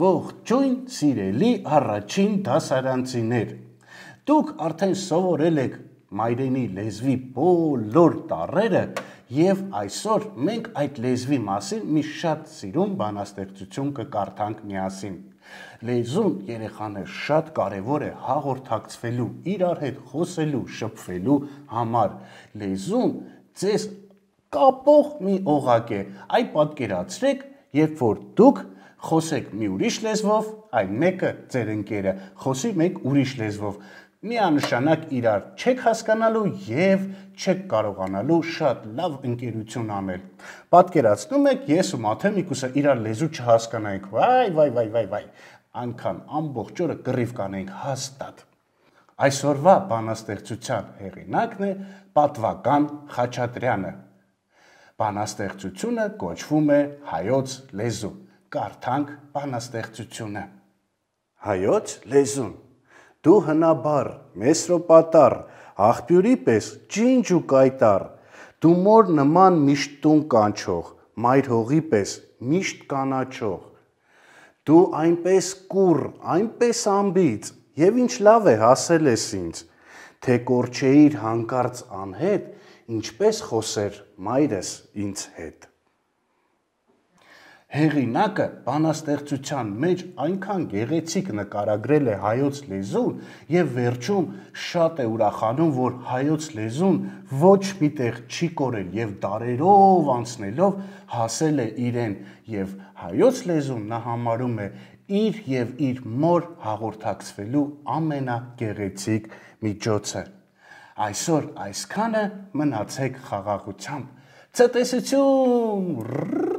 Ողջույն սիրելի առաջին դասարանցիներ։ Դուք արդեն սովորել եք մայրենի լեզվի բոլոր տառերը եւ այսօր մենք այդ լեզվի մասին մի շատ սիրուն բանաստեղծություն կկարդանք միասին։ Լեզուն երեխանը շատ կարևոր է հաղորդակցվելու, իրար հետ խոսելու, շփվելու համար։ Լեզուն ձեզ կապող մի օղակ է։ Այ պատկերացրեք, երբ որ դուք խոսեք մի ուրիշ լեզվով, այն մեկը ձեր ընկերը խոսի մեկ ուրիշ լեզվով։ Միանշանակ իրար չեք հասկանալու եւ չեք կարողանալու շատ լավ ընկերություն անել։ Պատկերացնում եք, ես ու Մաթեմիկուսը իրար լեզու չհասկանայինք։ Վայ, վայ, վայ, վայ, վայ։ Անքան ամբողջ օրը կռիվ կանենք հաստատ։ Այսօրվա բանաստեղծության հեղինակն է Պատվական Խաչատրյանը։ Բանաստեղծությունը կոչվում է հայոց լեզու կարդանք բանաստեղծությունը։ Հայոց լեզուն։ Դու հնաբար, մեսրոպատար, աղբյուրի պես ջինջ ու կայտար, դու մոր նման միշտ տուն կանչող, մայր հողի պես միշտ կանաչող։ Դու այնպես կուր, այնպես ամբից, եւ ինչ լավ է հասել ես ինձ, թե կորչեիր հանկարծ անհետ, ինչպես խոսեր մայրս ինձ հետ հեղինակը բանաստեղծության մեջ այնքան գեղեցիկ նկարագրել է հայոց լեզուն եւ վերջում շատ է ուրախանում, որ հայոց լեզուն ոչ միտեղ չի կորել եւ դարերով անցնելով հասել է իրեն եւ հայոց լեզուն նա համարում է իր եւ իր մոր հաղորդակցվելու ամենագեղեցիկ միջոցը։ Այսօր այսքանը մնացեք խաղաղությամբ։ Ցտեսություն։